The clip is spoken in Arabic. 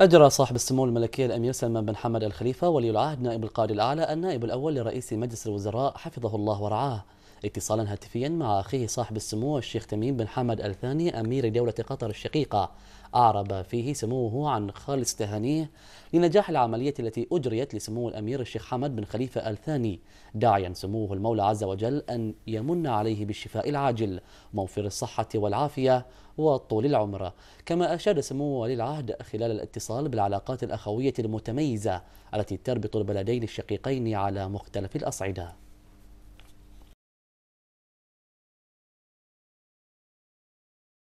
أجرى صاحب السمو الملكية الأمير سلمان بن حمد الخليفة ولي العهد نائب القائد الأعلى النائب الأول لرئيس مجلس الوزراء حفظه الله ورعاه اتصالا هاتفيا مع أخيه صاحب السمو الشيخ تميم بن حمد الثاني أمير دولة قطر الشقيقة أعرب فيه سموه عن خالص تهانيه لنجاح العملية التي أجريت لسمو الأمير الشيخ حمد بن خليفة الثاني داعيا سموه المولى عز وجل أن يمن عليه بالشفاء العاجل موفر الصحة والعافية وطول العمر كما أشاد سمو ولي العهد خلال الاتصال بالعلاقات الأخوية المتميزة التي تربط البلدين الشقيقين على مختلف الأصعدة